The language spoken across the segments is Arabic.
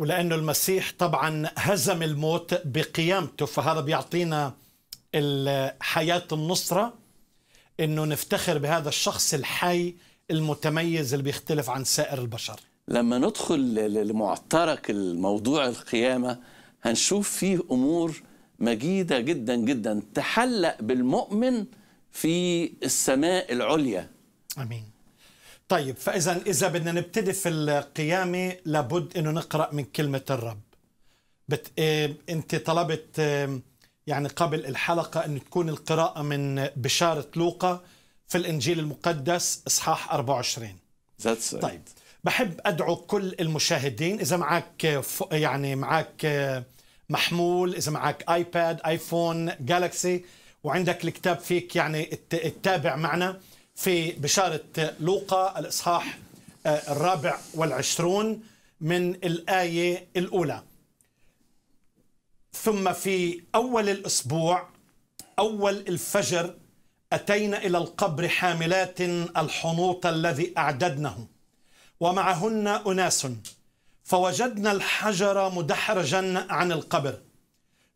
ولأنه المسيح طبعا هزم الموت بقيامته فهذا بيعطينا حياة النصرة أنه نفتخر بهذا الشخص الحي المتميز اللي بيختلف عن سائر البشر لما ندخل لمعترك الموضوع القيامة هنشوف فيه أمور مجيدة جدا جدا تحلق بالمؤمن في السماء العليا أمين طيب فاذا اذا بدنا نبتدي في القيامه لابد انه نقرا من كلمه الرب بت... إيه انت طلبت إيه، يعني قبل الحلقه انه تكون القراءه من بشاره لوقا في الانجيل المقدس اصحاح 24 That's right. طيب بحب ادعو كل المشاهدين اذا معك ف... يعني معك إيه، محمول اذا معك ايباد ايفون جالكسي وعندك الكتاب فيك يعني تتابع معنا في بشارة لوقا الإصحاح آه، الرابع والعشرون من الآية الأولى ثم في أول الأسبوع أول الفجر أتينا إلى القبر حاملات الحنوط الذي أعددنه ومعهن أناس فوجدنا الحجر مدحرجا عن القبر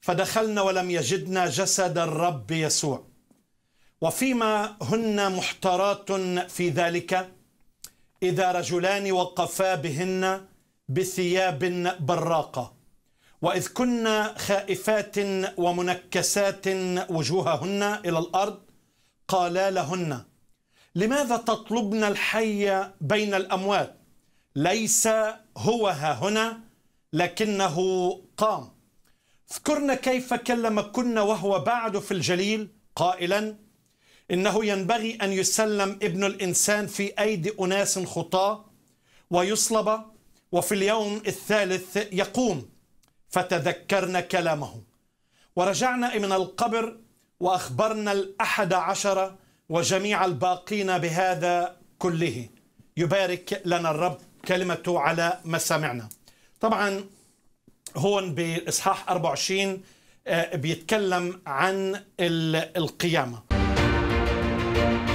فدخلنا ولم يجدنا جسد الرب يسوع وفيما هن محترات في ذلك إذا رجلان وقفا بهن بثياب براقة وإذ كنا خائفات ومنكسات وجوههن إلى الأرض قالا لهن لماذا تطلبن الحي بين الأموات ليس هو ها هنا لكنه قام اذكرن كيف كلمكن وهو بعد في الجليل قائلا إنه ينبغي أن يسلم ابن الإنسان في أيدي أناس خطاة ويصلب وفي اليوم الثالث يقوم فتذكرنا كلامه ورجعنا من القبر وأخبرنا الأحد عشر وجميع الباقين بهذا كله يبارك لنا الرب كلمته على مسامعنا طبعا هون بإصحاح 24 آه، بيتكلم عن القيامه Thank you.